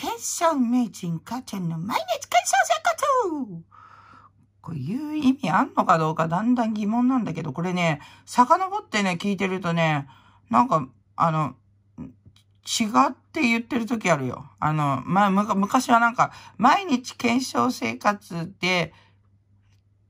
検証名人母ちゃんの毎日検証生活こういう意味あんのかどうかだんだん疑問なんだけど、これね、遡ってね、聞いてるとね、なんか、あの、違って言ってる時あるよ。あの、まあ、昔はなんか、毎日検証生活で、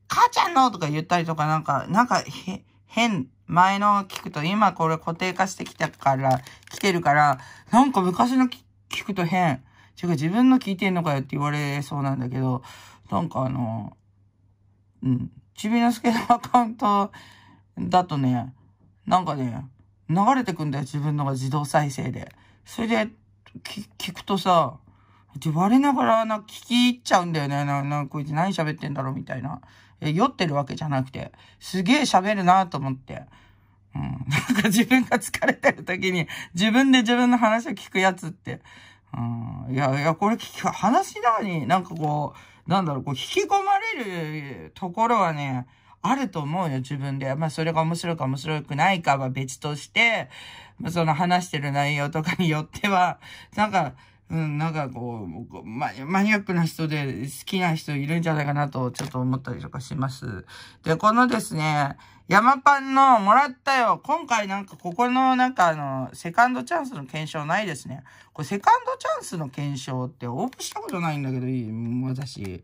母ちゃんのとか言ったりとか、なんか、なんか、へ、変、前の聞くと、今これ固定化してきたから、来てるから、なんか昔の聞くと変。違う、自分の聞いてんのかよって言われそうなんだけど、なんかあの、うん、ちびのすけのアカウントだとね、なんかね、流れてくんだよ、自分のが自動再生で。それで、聞くとさ、れながら、な、聞き入っちゃうんだよね。な、な、こいつ何喋ってんだろうみたいな。え、酔ってるわけじゃなくて、すげえ喋るなと思って。うん。なんか自分が疲れてる時に、自分で自分の話を聞くやつって、うん。いや、いや、これ話しながらになんかこう、なんだろう、こう、引き込まれるところはね、あると思うよ、自分で。まあ、それが面白いか面白くないかは別として、まあ、その話してる内容とかによっては、なんか、うん、なんかこう、マニアックな人で好きな人いるんじゃないかなと、ちょっと思ったりとかします。で、このですね、山パンのもらったよ。今回なんかここのなんかあの、セカンドチャンスの検証ないですね。これセカンドチャンスの検証って応募したことないんだけどいい私。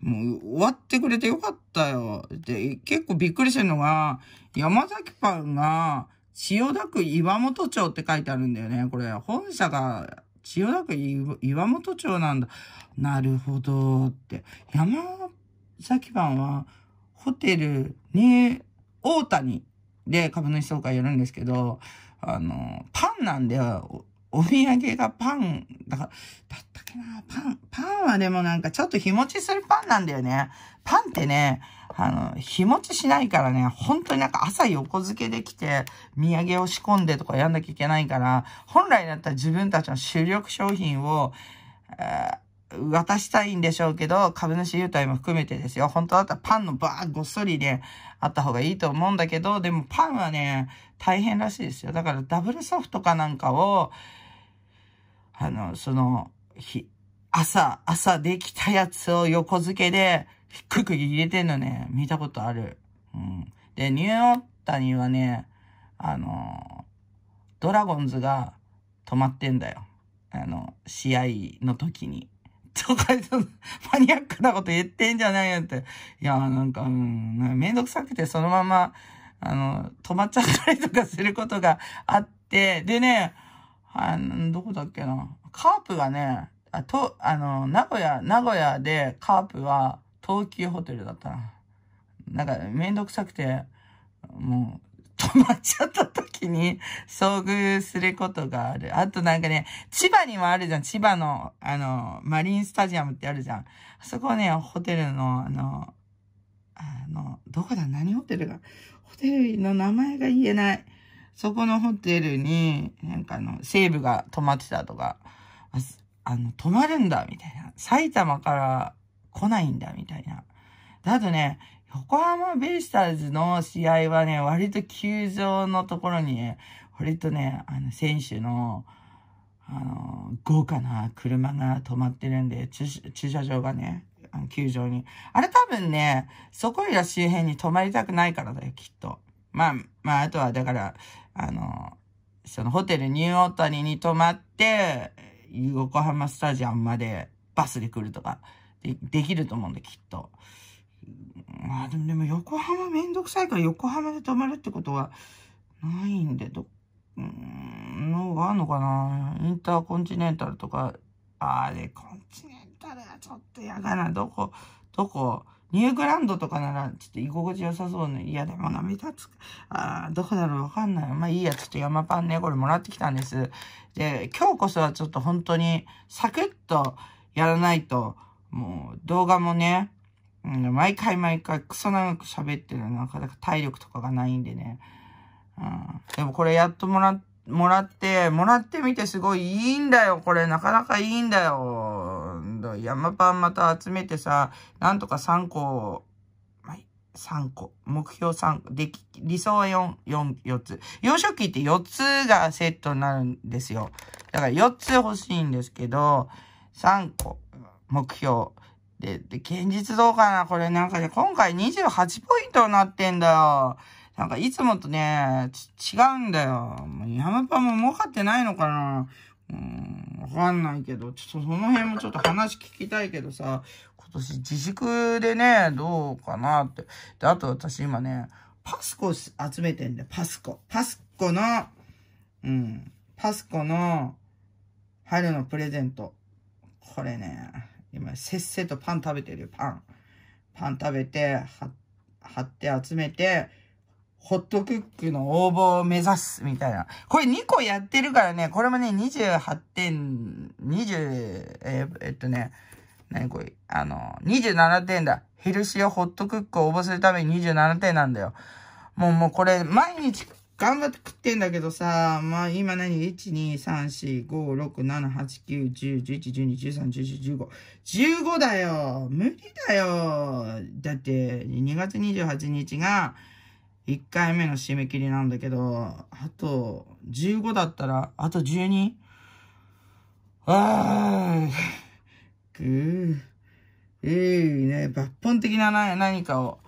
もう終わってくれてよかったよ。で、結構びっくりしてるのが、山崎パンが千代田区岩本町って書いてあるんだよね。これ本社が千代田区岩本町なんだ。なるほどって。山崎パンはホテルに大谷で株主総会やるんですけど、あの、パンなんで、おお土産がパン、だから、だったっけな、パン、パンはでもなんかちょっと日持ちするパンなんだよね。パンってね、あの、日持ちしないからね、本当になんか朝横付けできて、土産を仕込んでとかやんなきゃいけないから、本来だったら自分たちの主力商品を、えー渡したいんでしょうけど、株主優待も含めてですよ。本当だったらパンのバーごっそりね、あった方がいいと思うんだけど、でもパンはね、大変らしいですよ。だからダブルソフトかなんかを、あの、その、日、朝、朝できたやつを横付けで、低く入れてんのね、見たことある。うん。で、ニューヨータにはね、あの、ドラゴンズが止まってんだよ。あの、試合の時に。とか言って、マニアックなこと言ってんじゃないよって。いや、なんか、うん、めんどくさくてそのまま、あの、止まっちゃったりとかすることがあって、でね、あの、どこだっけな。カープがね、あと、あの、名古屋、名古屋でカープは東急ホテルだったな。なんか、めんどくさくて、もう、止まっちゃった時に遭遇することがある。あとなんかね、千葉にもあるじゃん。千葉の、あの、マリンスタジアムってあるじゃん。あそこね、ホテルの、あの、あの、どこだ何ホテルがホテルの名前が言えない。そこのホテルに、なんかあの、西部が泊まってたとか、あの、泊まるんだ、みたいな。埼玉から来ないんだ、みたいな。あとね、横浜ベイスターズの試合はね、割と球場のところに、ね、割とね、あの、選手の、あの、豪華な車が止まってるんで、駐車場がね、球場に。あれ多分ね、そこいら周辺に泊まりたくないからだよ、きっと。まあ、まあ、あとは、だから、あの、そのホテルニューオータニに泊まって、横浜スタジアムまでバスで来るとかで、できると思うんで、きっと。まあでもでも横浜めんどくさいから横浜で泊まるってことはないんで、ど、うん、のがあるのかなインターコンチネンタルとか、あれ、コンチネンタルはちょっと嫌だな。どこ、どこ、ニューグランドとかならちょっと居心地良さそうね。いやでもな、目立つ。ああ、どこだろうわかんない。まあいいや、ちょっと山パンね、これもらってきたんです。で、今日こそはちょっと本当にサクッとやらないと、もう動画もね、うん、毎回毎回クソ長く喋ってるなかなか体力とかがないんでね。うん、でもこれやっともら、もらって、もらってみてすごいいいんだよ、これ。なかなかいいんだよ。山パンまた集めてさ、なんとか3個、3個。目標3個。でき、理想は4、4、4つ。幼少期って4つがセットになるんですよ。だから4つ欲しいんですけど、3個。目標。で、で、現実どうかなこれなんかね、今回28ポイントになってんだよ。なんかいつもとね、ち、違うんだよ。ヤムパンも儲かってないのかなうん、わかんないけど、ちょっとその辺もちょっと話聞きたいけどさ、今年自粛でね、どうかなって。で、あと私今ね、パスコ集めてんだよ、パスコ。パスコの、うん、パスコの、春のプレゼント。これね。今、せっせとパン食べてるよ、パン。パン食べて、貼って集めて、ホットクックの応募を目指す、みたいな。これ2個やってるからね、これもね、28点、20、えー、えっとね、何これ、あの、27点だ。ヘルシオホットクックを応募するために27点なんだよ。もうもうこれ、毎日頑張って食ってんだけどさ、まあ今何 ?1,2,3,4,5,6,7,8,9,10,11,12,13,14,15,15 だよ無理だよだって2月28日が1回目の締め切りなんだけど、あと15だったら、あと 12? ああ、ぐー、えーね、抜本的な何かを、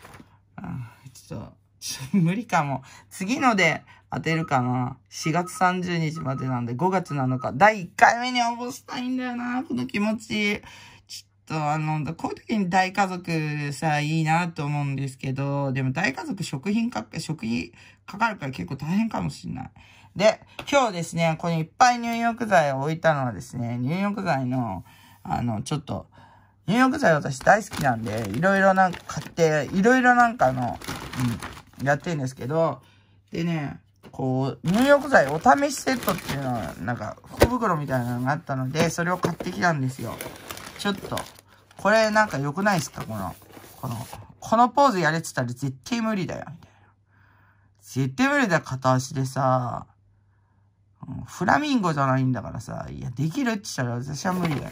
あちょっと、無理かも。次ので当てるかな。4月30日までなんで5月7日。第1回目に応募したいんだよな、この気持ち。ちょっとあの、こういう時に大家族さ、いいなと思うんですけど、でも大家族食品か、食費かかるから結構大変かもしんない。で、今日ですね、ここにいっぱい入浴剤を置いたのはですね、入浴剤の、あの、ちょっと、入浴剤私大好きなんで、いろいろなんか買って、いろいろなんかの、うん、やってるんですけど、でね、こう、入浴剤お試しセットっていうのは、なんか、福袋みたいなのがあったので、それを買ってきたんですよ。ちょっと、これなんか良くないですかこの、この、このポーズやれてたら絶対無理だよ、みたいな。絶対無理だよ、片足でさ。フラミンゴじゃないんだからさ、いや、できるって言ったら私は無理だよ。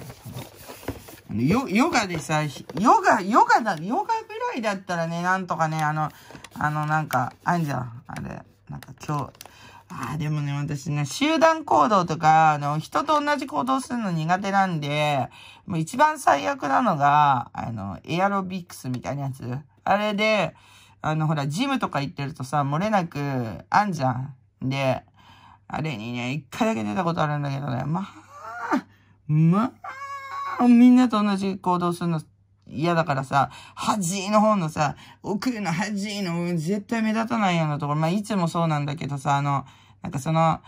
ヨ、ヨガでさ、ヨガ、ヨガだ、ヨガぐらいだったらね、なんとかね、あの、あの、なんか、あんじゃん。あれ、なんか今日、ああ、でもね、私ね、集団行動とか、あの、人と同じ行動するの苦手なんで、もう一番最悪なのが、あの、エアロビックスみたいなやつ。あれで、あの、ほら、ジムとか行ってるとさ、漏れなく、あんじゃん。で、あれにね、一回だけ出たことあるんだけどね、まあ、まあ、みんなと同じ行動するの嫌だからさ、恥の方のさ、奥の恥の絶対目立たないようなところ、まあいつもそうなんだけどさ、あの、なんかその、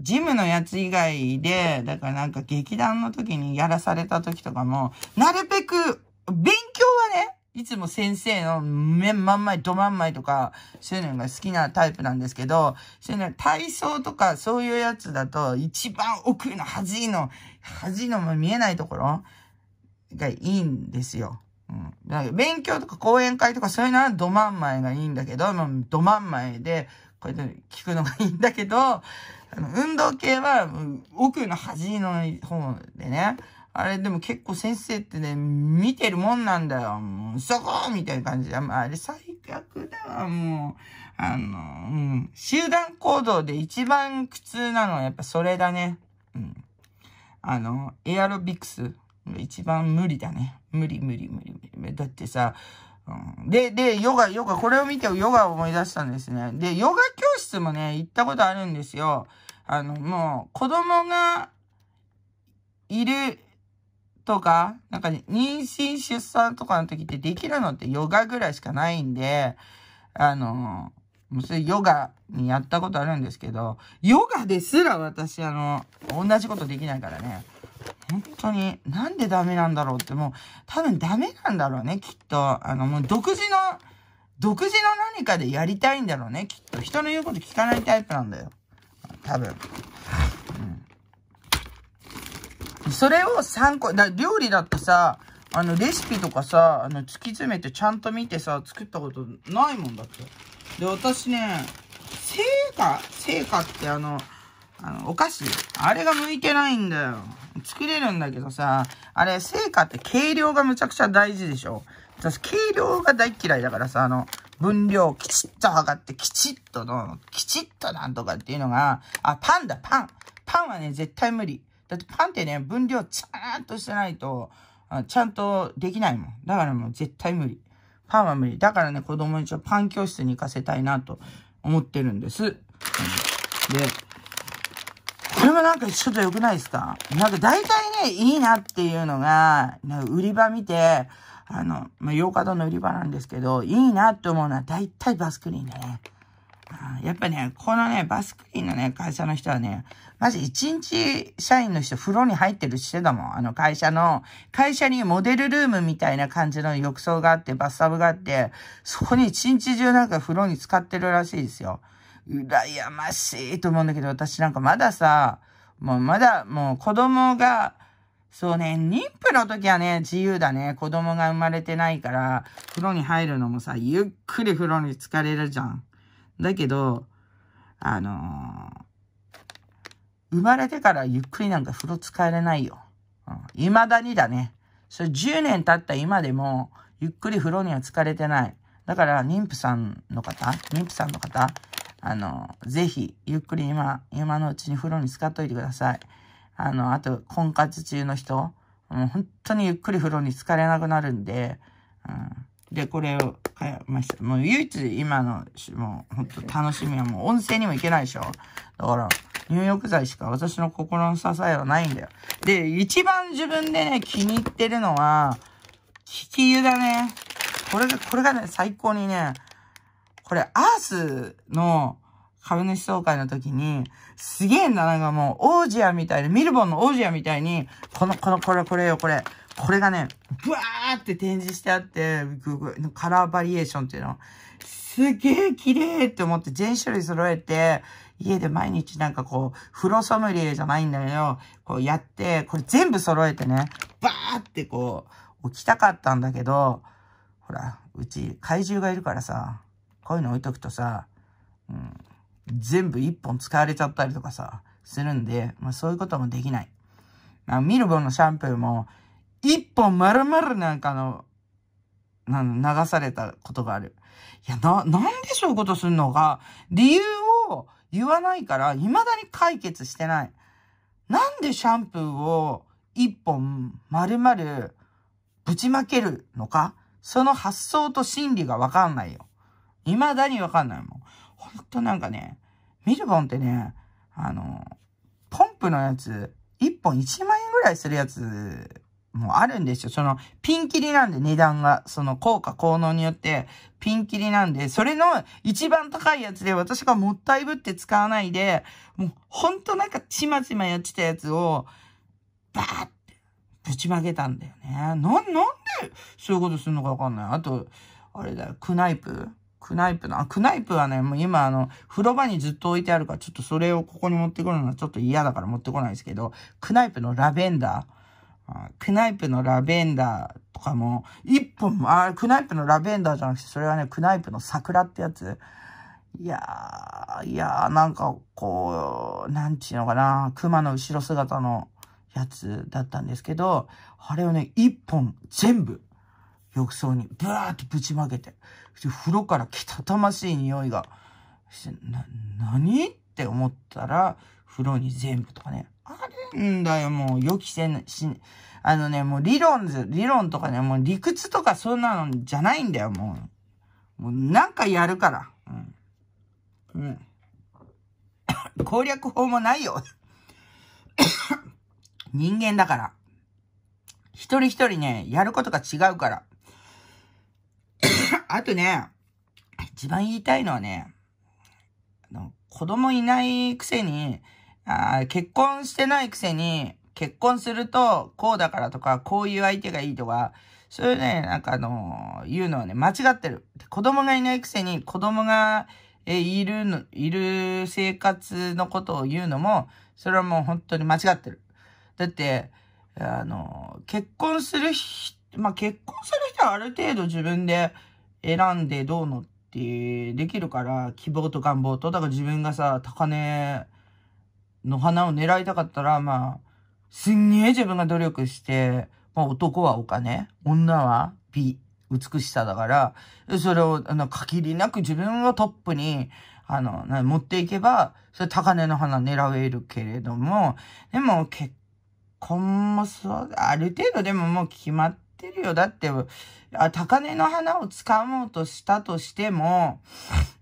ジムのやつ以外で、だからなんか劇団の時にやらされた時とかも、なるべく、勉強はね、いつも先生の目まんまい、どまんまいとか、そういうのが好きなタイプなんですけど、そういうの体操とかそういうやつだと、一番奥の端の、端の見えないところがいいんですよ。うん。か勉強とか講演会とかそういうのはど真ん前がいいんだけど、ど真ん前で、こうやって聞くのがいいんだけど、あの、運動系は奥の端の方でね、あれでも結構先生ってね、見てるもんなんだよ。もう、そこみたいな感じで。あれ最悪だわ、もう。あの、うん。集団行動で一番苦痛なのはやっぱそれだね。うん。あの、エアロビクス。一番無理だね。無理無理無理無理。だってさ、で、で、ヨガ、ヨガ、これを見てヨガを思い出したんですね。で、ヨガ教室もね、行ったことあるんですよ。あの、もう、子供がいるとか、なんか、ね、妊娠、出産とかの時ってできるのってヨガぐらいしかないんで、あの、もうそれヨガにやったことあるんですけど、ヨガですら私、あの、同じことできないからね。本当に、なんでダメなんだろうって、もう、多分ダメなんだろうね、きっと。あの、もう独自の、独自の何かでやりたいんだろうね、きっと。人の言うこと聞かないタイプなんだよ。多分。うん。それを参考、だ料理だってさ、あの、レシピとかさ、あの、突き詰めてちゃんと見てさ、作ったことないもんだって。で、私ね、成果、成果ってあの、あの、お菓子、あれが向いてないんだよ。作れるんだけどさ、あれ、成果って計量がむちゃくちゃ大事でしょ私、計量が大嫌いだからさ、あの、分量きちっと測って、きちっとの、きちっとなんとかっていうのが、あ、パンだ、パン。パンはね、絶対無理。だってパンってね、分量ちゃんとしてないと、ちゃんとできないもん。だからもう絶対無理。パンは無理。だからね、子供にちょパン教室に行かせたいなと思ってるんです。で、もなんかちょっと良くないですかなんか大体ね、いいなっていうのが、売り場見て、あの、まあ、ヨーの売り場なんですけど、いいなって思うのは大体バスクリーンだね。やっぱね、このね、バスクリーンのね、会社の人はね、まじ一日社員の人風呂に入ってるしてたもん。あの会社の、会社にモデルルームみたいな感じの浴槽があって、バスタブがあって、そこに一日中なんか風呂に使ってるらしいですよ。羨ましいと思うんだけど、私なんかまださ、もうまだ、もう子供が、そうね、妊婦の時はね、自由だね。子供が生まれてないから、風呂に入るのもさ、ゆっくり風呂に浸かれるじゃん。だけど、あのー、生まれてからゆっくりなんか風呂使えれないよ。うん。未だにだね。それ10年経った今でも、ゆっくり風呂には疲れてない。だから、妊婦さんの方、妊婦さんの方、あの、ぜひ、ゆっくり今、今のうちに風呂に浸かっといてください。あの、あと、婚活中の人、もう本当にゆっくり風呂に浸かれなくなるんで、うん、で、これを買いました。もう唯一今の、もう本当楽しみはもう温泉にも行けないでしょ。だから、入浴剤しか私の心の支えはないんだよ。で、一番自分でね、気に入ってるのは、引き湯だね。これが、これがね、最高にね、これ、アースの株主総会の時に、すげえな、なんかもう、王子屋みたいな、ミルボンの王子屋みたいに、この、この、これ、これよ、これ。これがね、ブワーって展示してあって、カラーバリエーションっていうの。すげえ綺麗って思って全種類揃えて、家で毎日なんかこう、風呂ソムリエじゃないんだけど、こうやって、これ全部揃えてね、バーってこう、置きたかったんだけど、ほら、うち怪獣がいるからさ、こういうの置いとくとさ、うん、全部一本使われちゃったりとかさ、するんで、まあそういうこともできない。あミルボのシャンプーも、一本丸々なんかの、な流されたことがある。いや、な、なんでそういうことすんのか、理由を言わないから、未だに解決してない。なんでシャンプーを一本丸々ぶちまけるのかその発想と心理がわかんないよ。未だにわかんないもん。ほんとなんかね、ミルボンってね、あの、ポンプのやつ、1本1万円ぐらいするやつもあるんですよ。その、ピンキリなんで値段が、その効果、効能によってピンキリなんで、それの一番高いやつで私がもったいぶって使わないで、もうほんとなんかちまちまやってたやつを、バーってぶちまけたんだよね。な、なんでそういうことするのかわかんない。あと、あれだよ、クナイプクナイプの、あ、クナイプはね、もう今あの、風呂場にずっと置いてあるから、ちょっとそれをここに持ってくるのはちょっと嫌だから持ってこないですけど、クナイプのラベンダー、クナイプのラベンダーとかも、一本、あ、クナイプのラベンダーじゃなくて、それはね、クナイプの桜ってやつ。いやー、いやー、なんかこう、なんちゅうのかな、熊の後ろ姿のやつだったんですけど、あれをね、一本全部、浴槽にブワーってぶちまけて、風呂からきたたましい匂いがして、な、何って思ったら、風呂に全部とかね。あるんだよ、もう予期せぬし、あのね、もう理論ず、理論とかね、もう理屈とかそんなのじゃないんだよ、もう。もうなんかやるから。うん。うん。攻略法もないよ。人間だから。一人一人ね、やることが違うから。あとね、一番言いたいのはね、あの子供いないくせにあ、結婚してないくせに、結婚するとこうだからとか、こういう相手がいいとか、そういうね、なんかあのー、言うのはね、間違ってる。子供がいないくせに子供が、え、いるの、いる生活のことを言うのも、それはもう本当に間違ってる。だって、あの、結婚するひ、まあ、結婚する人はある程度自分で、選んでどうのってできるから、希望と願望と、だから自分がさ、高値の花を狙いたかったら、まあ、すんげえ自分が努力して、まあ男はお金、女は美、美しさだから、それを、あの、限りなく自分をトップに、あの、持っていけば、それ高値の花狙えるけれども、でも結婚もそう、ある程度でももう決まって、ってるよ。だって、あ高根の花を掴もうとしたとしても、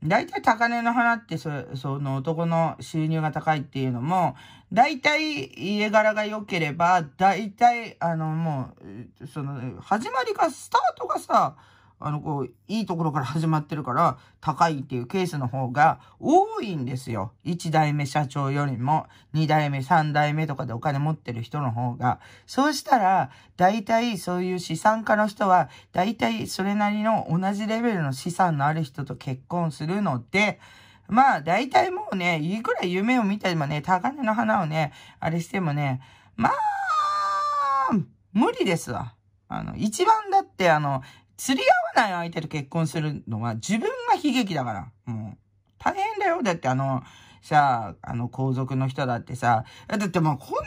大体高根の花ってそ、その男の収入が高いっていうのも、大体家柄が良ければ、大体、あの、もう、その、始まりが、スタートがさ、あの、こう、いいところから始まってるから、高いっていうケースの方が多いんですよ。一代目社長よりも、二代目、三代目とかでお金持ってる人の方が。そうしたら、大体そういう資産家の人は、大体それなりの同じレベルの資産のある人と結婚するので、まあ、大体もうね、いくら夢を見たりもね、高値の花をね、あれしてもね、まあ、無理ですわ。あの、一番だって、あの、釣り合わない相手と結婚するのは自分が悲劇だから。うん。大変だよ。だってあの、さ、あの、皇族の人だってさ、だってもうこんな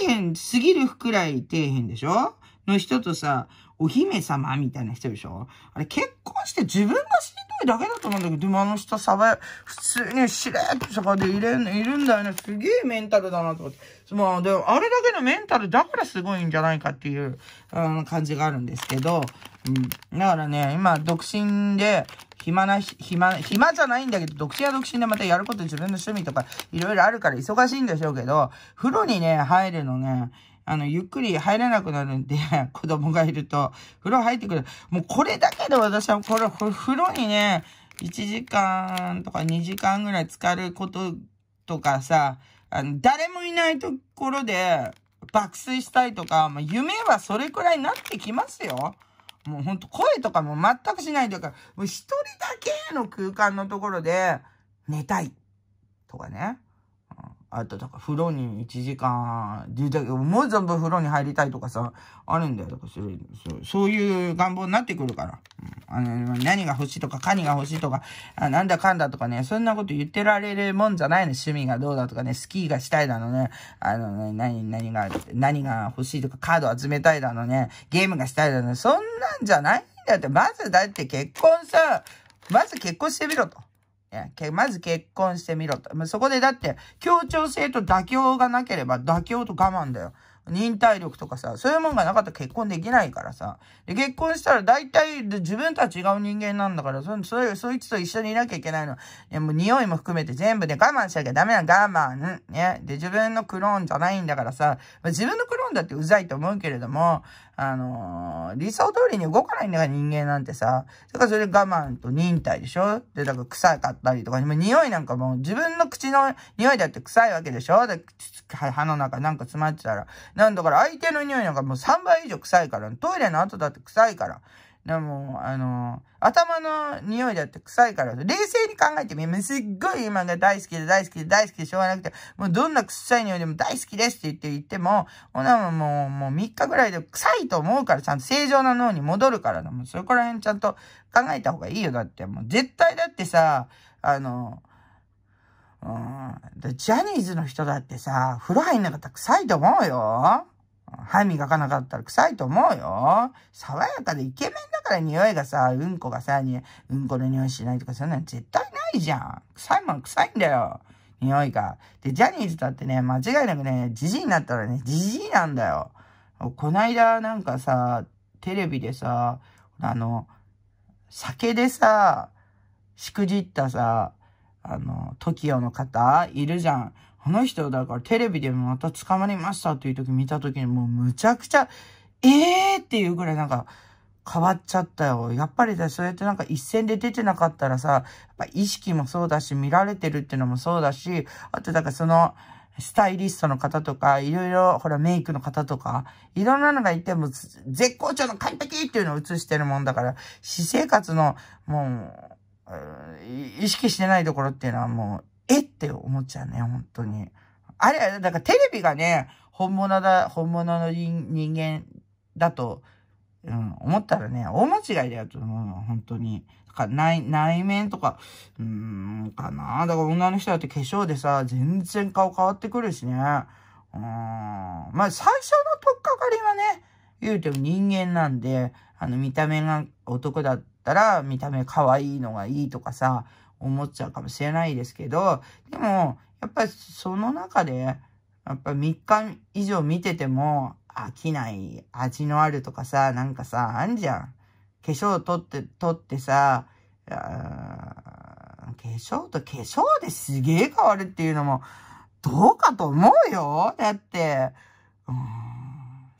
底辺すぎるくらい底辺でしょの人とさ、お姫様みたいな人でしょあれ結婚して自分がしんどいだけだと思うんだけど、でもあの人サバ、普通にしれっとサバでいれん、いるんだよね。すげえメンタルだなと思って。まあ、でもあれだけのメンタルだからすごいんじゃないかっていう、うん、感じがあるんですけど、うん。だからね、今、独身で、暇な、暇、暇じゃないんだけど、独身は独身でまたやること自分の趣味とか、いろいろあるから忙しいんでしょうけど、風呂にね、入るのね、あの、ゆっくり入れなくなるんで、子供がいると、風呂入ってくる。もうこれだけで私は、これ、これ風呂にね、1時間とか2時間ぐらい浸かることとかさ、あの、誰もいないところで爆睡したいとか、まあ、夢はそれくらいになってきますよ。もうほんと声とかも全くしないというか、もう一人だけの空間のところで寝たいとかね。あと、か風呂に1時間、でけど、もう全部風呂に入りたいとかさ、あるんだよ。とかそそうそういう願望になってくるから。うん、あの何が欲しいとか、カニが欲しいとかなんだかんだとかね、そんなこと言ってられるもんじゃないの。趣味がどうだとかね、スキーがしたいだのね、あのね、何、何が、何が欲しいとか、カード集めたいだのね、ゲームがしたいだのね、そんなんじゃないんだって、まずだって結婚さ、まず結婚してみろと。まず結婚してみろと。まあ、そこでだって、協調性と妥協がなければ妥協と我慢だよ。忍耐力とかさ、そういうもんがなかったら結婚できないからさ。で、結婚したら大体自分とは違う人間なんだから、そ、そ、そいつと一緒にいなきゃいけないの。ね、もう匂いも含めて全部で、ね、我慢しなきゃダメな我慢。ね。で、自分のクローンじゃないんだからさ、まあ、自分のクローンだってうざいと思うけれども、あのー、理想通りに動かないんだから人間なんてさ。だからそれ我慢と忍耐でしょで、だから臭かったりとか、も匂いなんかもう自分の口の匂いだって臭いわけでしょで、歯の中なんか詰まってたら。なんだから相手の匂いなんかもう3倍以上臭いから、トイレの後だって臭いから。でも、あの、頭の匂いだって臭いから、冷静に考えてみすっごい今が大好きで大好きで大好きでしょうがなくて、もうどんな臭い匂いでも大好きですって言って言っても、ほなもう、もう3日ぐらいで臭いと思うから、ちゃんと正常な脳に戻るからな。もうそこら辺ちゃんと考えた方がいいよ。だってもう絶対だってさ、あの、うん、ジャニーズの人だってさ、風呂入んなかったら臭いと思うよ。歯磨かなかったら臭いと思うよ。爽やかでイケメンだから匂いがさ、うんこがさ、にうんこの匂いしないとかそんなの絶対ないじゃん。臭いもん臭いんだよ。匂いが。で、ジャニーズだってね、間違いなくね、じじいになったらね、じじいなんだよ。こないだなんかさ、テレビでさ、あの、酒でさ、しくじったさ、あの、TOKIO の方いるじゃん。この人、だからテレビでまた捕まりましたという時見た時にもうむちゃくちゃ、ええー、っていうぐらいなんか変わっちゃったよ。やっぱりだ、そうやってなんか一戦で出てなかったらさ、やっぱ意識もそうだし、見られてるっていうのもそうだし、あとだからその、スタイリストの方とか、いろいろ、ほら、メイクの方とか、いろんなのがいても、絶好調の完璧っていうのを映してるもんだから、私生活の、もう、意識してないところっていうのはもう、えって思っちゃうね、本当に。あれ、だからテレビがね、本物だ、本物の人間だと、うん、思ったらね、大間違いだよと思うの、本当に。だから内、内面とか、うーん、かな。だから女の人だって化粧でさ、全然顔変わってくるしね。うん。まあ、最初のとっかかりはね、言うても人間なんで、あの、見た目が男だったら、見た目可愛いのがいいとかさ、思っちゃうかもしれないですけど、でも、やっぱりその中で、やっぱ3日以上見てても飽きない味のあるとかさ、なんかさ、あんじゃん。化粧取って、取ってさ、化粧と化粧ですげえ変わるっていうのも、どうかと思うよだって、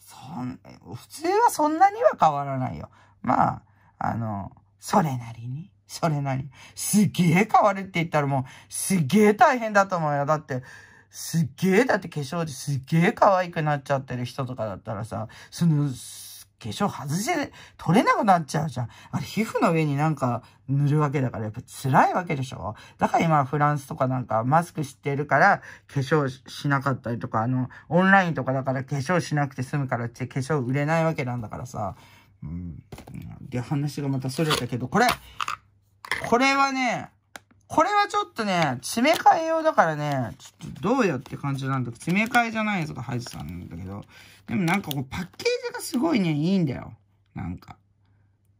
そん、普通はそんなには変わらないよ。まあ、あの、それなりにそれ何すげえ変わるって言ったらもう、すげえ大変だと思うよ。だって、すげえ、だって化粧ですげえ可愛くなっちゃってる人とかだったらさ、その、化粧外せ、取れなくなっちゃうじゃん。あれ、皮膚の上になんか塗るわけだから、やっぱ辛いわけでしょだから今フランスとかなんかマスクしてるから、化粧しなかったりとか、あの、オンラインとかだから化粧しなくて済むからって化粧売れないわけなんだからさ。うん。で、話がまたそれたけど、これこれはね、これはちょっとね、詰め替え用だからね、ちょっとどうよって感じなんだけど、詰め替えじゃないやつが入ってたんだけど、でもなんかこうパッケージがすごいね、いいんだよ。なんか。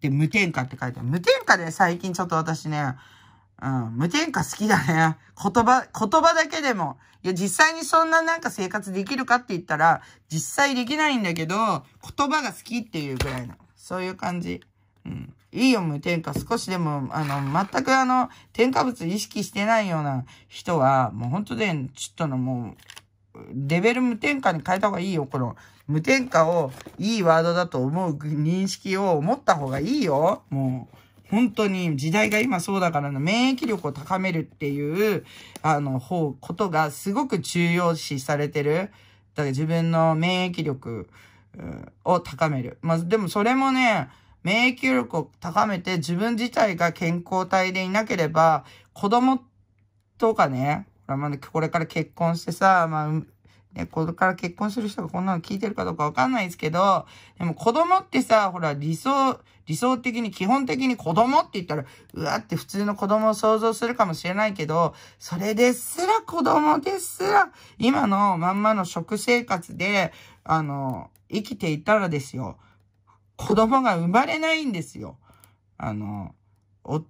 で、無添加って書いてある。無添加で最近ちょっと私ね、うん、無添加好きだね。言葉、言葉だけでも。いや、実際にそんななんか生活できるかって言ったら、実際できないんだけど、言葉が好きっていうぐらいの。そういう感じ。うん。いいよ、無添加。少しでも、あの、全くあの、添加物意識してないような人は、もう本当で、ちょっとのもう、レベル無添加に変えた方がいいよ。この、無添加をいいワードだと思う認識を持った方がいいよ。もう。本当に時代が今そうだからの免疫力を高めるっていう、あの、方、ことがすごく重要視されてる。だから自分の免疫力を高める。まあ、でもそれもね、免疫力を高めて自分自体が健康体でいなければ、子供とかね、これから結婚してさ、まあ、ね、これから結婚する人がこんなの聞いてるかどうかわかんないですけど、でも子供ってさ、ほら、理想、理想的に、基本的に子供って言ったら、うわって普通の子供を想像するかもしれないけど、それですら子供ですら、今のまんまの食生活で、あの、生きていたらですよ。子供が生まれないんですよ。あの、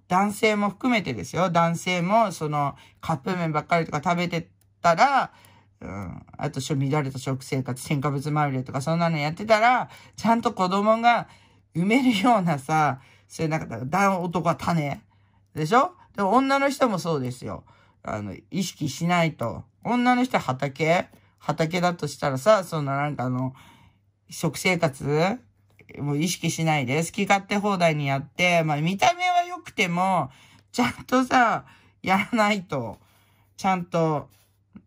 男性も含めてですよ。男性も、その、カップ麺ばっかりとか食べてたら、うん、あと、乱れた食生活、添加物まみれとか、そんなのやってたら、ちゃんと子供が産めるようなさ、そういうなんか、男は種。でしょでも女の人もそうですよ。あの、意識しないと。女の人は畑畑だとしたらさ、そのなんかあの、食生活もう意識しないで、好き勝手放題にやって、まあ見た目は良くても、ちゃんとさ、やらないと、ちゃんと、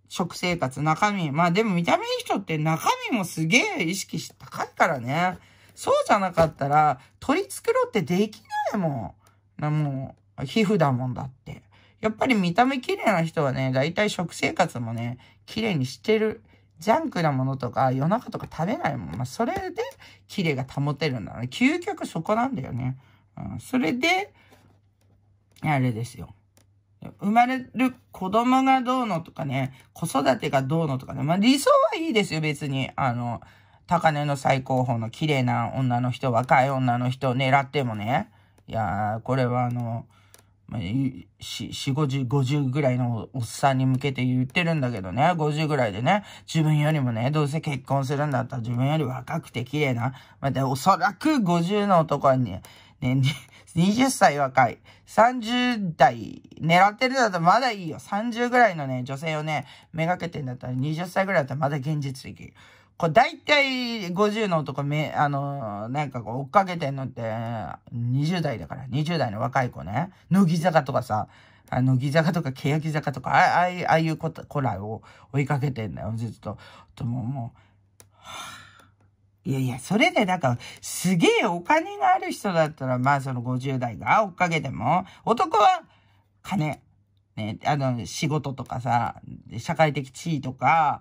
食生活、中身。まあでも見た目いい人って中身もすげえ意識し高いからね。そうじゃなかったら、取り繕ってできないもん。なもう、皮膚だもんだって。やっぱり見た目綺麗な人はね、だいたい食生活もね、綺麗にしてる。ジャンクなものとか夜中とか食べないもん。まあ、それでキレが保てるんだね。究極そこなんだよね。うん、それで、あれですよ。生まれる子供がどうのとかね、子育てがどうのとかね。まあ、理想はいいですよ、別に。あの、高根の最高峰の綺麗な女の人、若い女の人を狙ってもね。いやー、これはあの、4、5時、50ぐらいのおっさんに向けて言ってるんだけどね、50ぐらいでね、自分よりもね、どうせ結婚するんだったら自分より若くて綺麗な、まで、おそらく50の男に、ね、20歳若い、30代狙ってるんだったらまだいいよ。30ぐらいのね、女性をね、めがけてんだったら20歳ぐらいだったらまだ現実的。これ大体50の男め、あの、なんかこう追っかけてんのって、20代だから、20代の若い子ね、乃木坂とかさ、あの、乃木坂とか欅坂とか、あああいう子子らを追いかけてんだよ、ずっと。とももう、いやいや、それで、なんかすげえお金がある人だったら、まあその50代が追っかけても、男は金、ね、あの、仕事とかさ、社会的地位とか、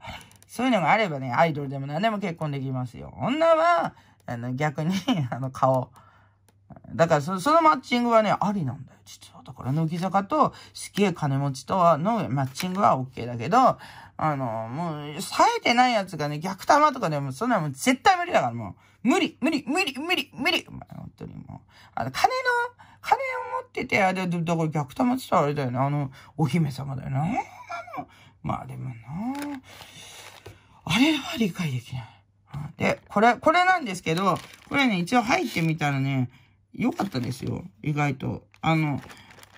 そういうのがあればね、アイドルでも何でも結婚できますよ。女は、あの、逆に あの、顔。だからそ、そのマッチングはね、ありなんだよ。実は、だから、乃木坂と、すげえ金持ちとは、のマッチングは OK だけど、あの、もう、冴えてないやつがね、逆玉とかでも、そんなもう絶対無理だから、もう、無理、無理、無理、無理、無理、まあ、本当にもう、あの、金の、金を持ってて、あれ、だから逆玉って言ったらあれだよね、あの、お姫様だよな、ね、の、まあでもな、あれは理解できない。で、これ、これなんですけど、これね、一応入ってみたらね、良かったですよ。意外と。あの、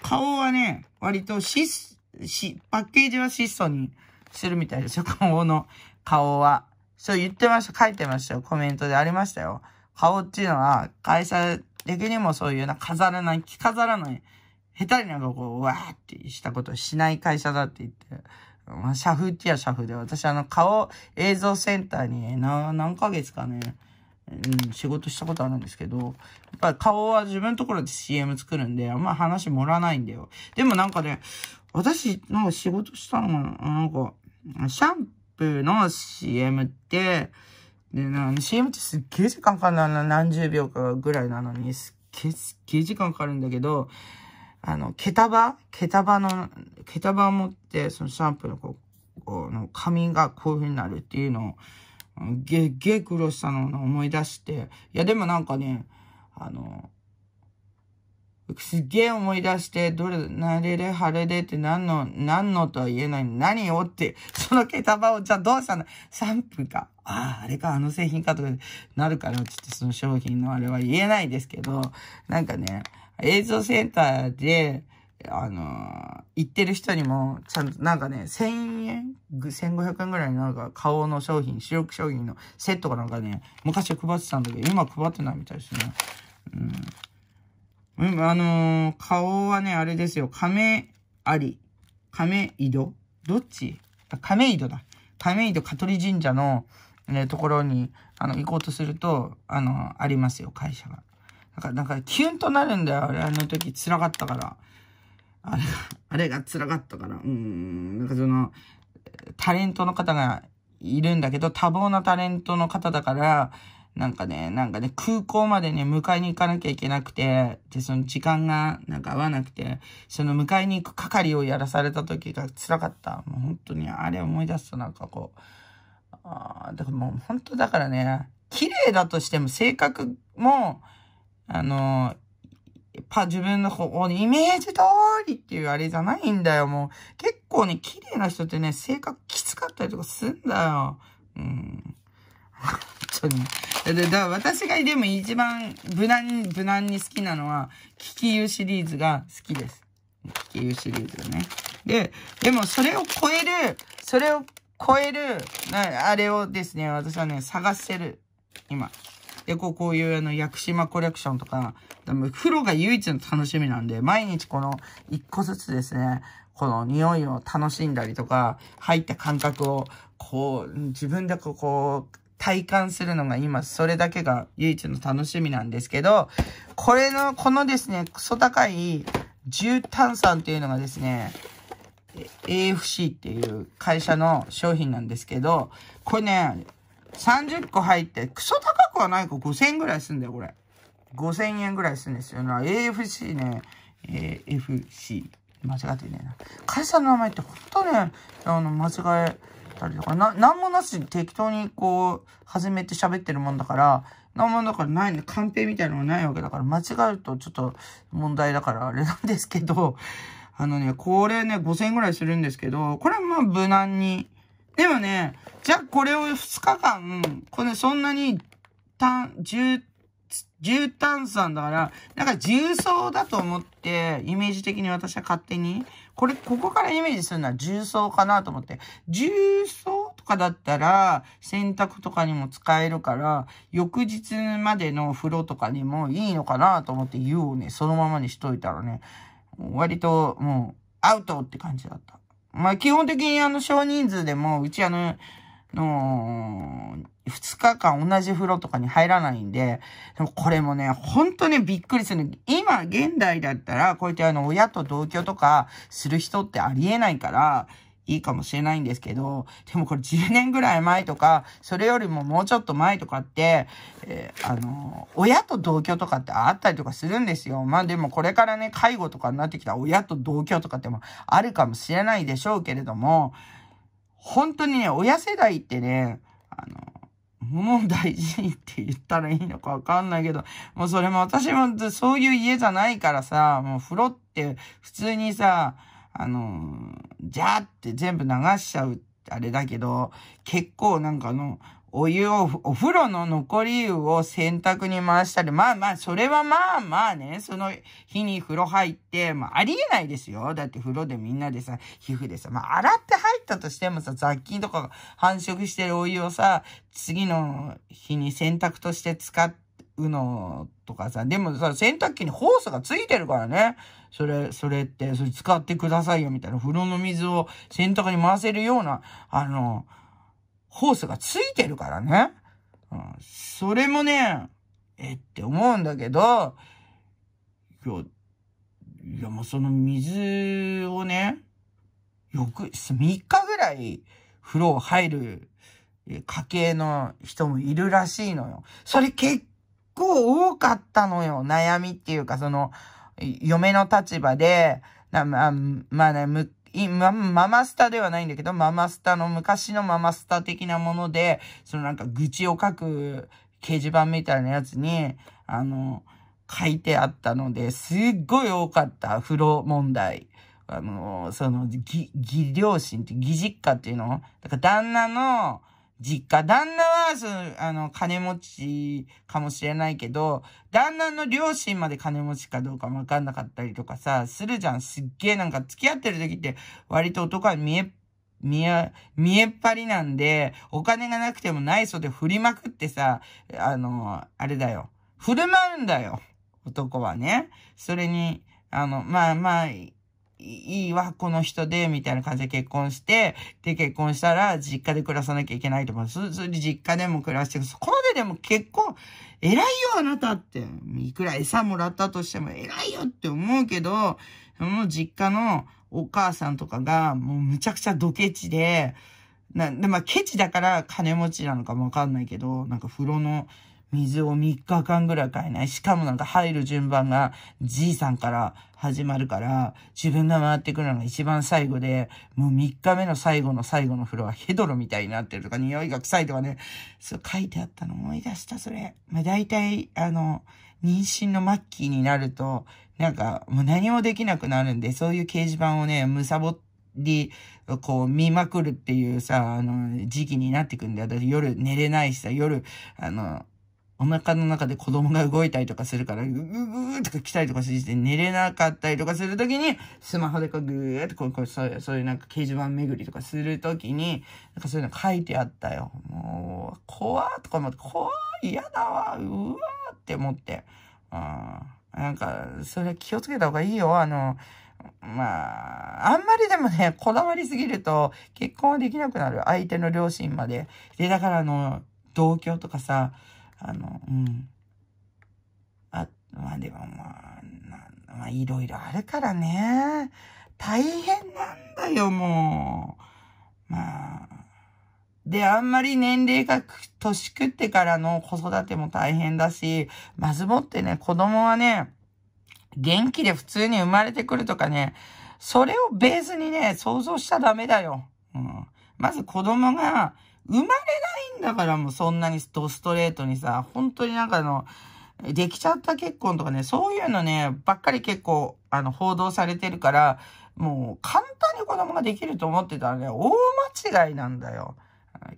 顔はね、割とし、し、パッケージは質素にするみたいですよ。顔の、顔は。そう言ってました。書いてましたよ。コメントでありましたよ。顔っていうのは、会社的にもそういうな、飾らない、着飾らない、下手になんかこう、わーってしたことしない会社だって言って、まあ、社風ってや社風で、私あの、顔映像センターにな、何ヶ月かね、うん、仕事したことあるんですけど、やっぱ顔は自分のところで CM 作るんで、あんま話盛らないんだよ。でもなんかね、私、なんか仕事したのが、ななんか、シャンプーの CM って、で、な CM ってすっげえ時間かかるな、何十秒かぐらいなのに、すっげえ、すっげえ時間かかるんだけど、あの、毛束毛束の、毛束を持って、そのシャンプーのこう、この髪がこういう風になるっていうのを、げ、げ苦労したのを思い出して、いやでもなんかね、あの、すっげえ思い出して、どれ、なれれ、はれれって何の、何のとは言えない何をって、その毛束をじゃあどうしたのシャンプーか。ああ、あれか、あの製品かとかなるから、ちょっとその商品のあれは言えないですけど、なんかね、映像センターで、あの、行ってる人にも、ちゃんとなんかね、1000円 ?1500 円ぐらいなんか顔の商品、主力商品のセットかなんかね、昔配ってたんだけど、今配ってないみたいですね。うん。うん、あのー、顔はね、あれですよ。亀あり。亀井戸どっち亀井戸だ。亀井戸香取神社の、ね、ところに、あの、行こうとすると、あの、ありますよ、会社が。なんかなんかキュンとなるんだよ。あれ、あの時辛かったから。あれが、あれが辛かったから。うん。なんかその、タレントの方がいるんだけど、多忙なタレントの方だから、なんかね、なんかね、空港までね、迎えに行かなきゃいけなくて、で、その時間がなんか合わなくて、その迎えに行く係をやらされた時が辛かった。もう本当に、あれ思い出すとなんかこう、ああ、だからもう本当だからね、綺麗だとしても性格も、あの、パ、自分の方にイメージ通りっていうあれじゃないんだよ、もう。結構ね、綺麗な人ってね、性格きつかったりとかすんだよ。うん。本当に。だか私がでも一番無難、無難に好きなのは、キキユシリーズが好きです。キキユシリーズね。で、でもそれを超える、それを超える、あれをですね、私はね、探してる。今。で、こう、こういうあの、屋久島コレクションとか、でも風呂が唯一の楽しみなんで、毎日この一個ずつですね、この匂いを楽しんだりとか、入った感覚を、こう、自分でこう、こう体感するのが今、それだけが唯一の楽しみなんですけど、これの、このですね、クソ高い重炭酸っていうのがですね、AFC っていう会社の商品なんですけど、これね、30個入って、クソ高くはないか5000円ぐらいすんだよ、これ。5000円ぐらいすんですよな。AFC ね、AFC。間違ってねえな。会社の名前ってほんとね、あの、間違えたりとか、な、なんもなしに適当にこう、始めて喋ってるもんだから、なんもだからないね、カンペみたいのがないわけだから、間違えるとちょっと問題だからあれなんですけど、あのね、これね、5000円ぐらいするんですけど、これまあ無難に、でもね、じゃあこれを2日間、これそんなに、炭、重、重炭酸だから、なんか重曹だと思って、イメージ的に私は勝手に、これ、ここからイメージするのは重曹かなと思って、重曹とかだったら、洗濯とかにも使えるから、翌日までの風呂とかにもいいのかなと思って、湯をね、そのままにしといたらね、割ともう、アウトって感じだった。まあ、基本的にあの、少人数でも、うちあの、の、2日間同じ風呂とかに入らないんで、でもこれもね、本当にびっくりする。今、現代だったら、こうやってあの、親と同居とかする人ってありえないから、いいかもしれないんですけど、でもこれ10年ぐらい前とか、それよりももうちょっと前とかって、えー、あの、親と同居とかってあったりとかするんですよ。まあでもこれからね、介護とかになってきた親と同居とかってもあるかもしれないでしょうけれども、本当にね、親世代ってね、あの、もう大事にって言ったらいいのかわかんないけど、もうそれも私もそういう家じゃないからさ、もう風呂って普通にさ、あの、じゃーって全部流しちゃう、あれだけど、結構なんかあの、お湯を、お風呂の残り湯を洗濯に回したり、まあまあ、それはまあまあね、その日に風呂入って、まあありえないですよ。だって風呂でみんなでさ、皮膚でさ、まあ洗って入ったとしてもさ、雑菌とか繁殖してるお湯をさ、次の日に洗濯として使って、うのとかさ、でもさ、洗濯機にホースがついてるからね。それ、それって、それ使ってくださいよ、みたいな。風呂の水を洗濯に回せるような、あの、ホースがついてるからね。うん、それもね、えって思うんだけど、いや、いやもうその水をね、よく、3日ぐらい風呂入る家系の人もいるらしいのよ。それ結構多かったのよ。悩みっていうか、その、嫁の立場で、なままあね、むママスタではないんだけど、ママスタの昔のママスタ的なもので、そのなんか愚痴を書く掲示板みたいなやつに、あの、書いてあったので、すっごい多かった、風呂問題。あの、その、義、義両親って、義実家っていうのだから旦那の、実家。旦那は、その、あの、金持ちかもしれないけど、旦那の両親まで金持ちかどうかわかんなかったりとかさ、するじゃん。すっげえなんか付き合ってる時って、割と男は見え、見え、見えっぱりなんで、お金がなくてもない袖振りまくってさ、あの、あれだよ。振る舞うんだよ。男はね。それに、あの、まあまあ、いいわ、この人で、みたいな感じで結婚して、で、結婚したら実家で暮らさなきゃいけないとか、そ、それ実家でも暮らして、そこまででも結婚、偉いよ、あなたって。いくら餌もらったとしても偉いよって思うけど、もう実家のお母さんとかが、もうむちゃくちゃドケチで、な、で、まあ、ケチだから金持ちなのかもわかんないけど、なんか風呂の、水を3日間ぐらい買えない。しかもなんか入る順番がじいさんから始まるから、自分が回ってくるのが一番最後で、もう3日目の最後の最後の風呂はヘドロみたいになってるとか、匂いが臭いとかね、そう書いてあったの思い出した、それ。まあ大体、あの、妊娠の末期になると、なんかもう何もできなくなるんで、そういう掲示板をね、むさぼって、り、こう見まくるっていうさ、あの、時期になってくんだよ。夜寝れないしさ、夜、あの、お腹の中で子供が動いたりとかするから、グググーとか来たりとかして寝れなかったりとかするときに、スマホでこうぐーってこうこうそういう、そういうなんか掲示板巡りとかするときに、なんかそういうの書いてあったよ。もう、怖ーとか思って、怖ー嫌だわうわーって思って。うん。なんか、それ気をつけた方がいいよ。あの、まあ、あんまりでもね、こだわりすぎると結婚はできなくなる。相手の両親まで。で、だからあの、同居とかさ、あの、うん。あ、まあでもまあ、なまあいろいろあるからね。大変なんだよ、もう。まあ。で、あんまり年齢が年食ってからの子育ても大変だし、まずもってね、子供はね、元気で普通に生まれてくるとかね、それをベースにね、想像しちゃダメだよ。うん、まず子供が、生まれないんだからもうそんなにストストレートにさ、本当になんかあの、できちゃった結婚とかね、そういうのね、ばっかり結構、あの、報道されてるから、もう簡単に子供ができると思ってたらね、大間違いなんだよ。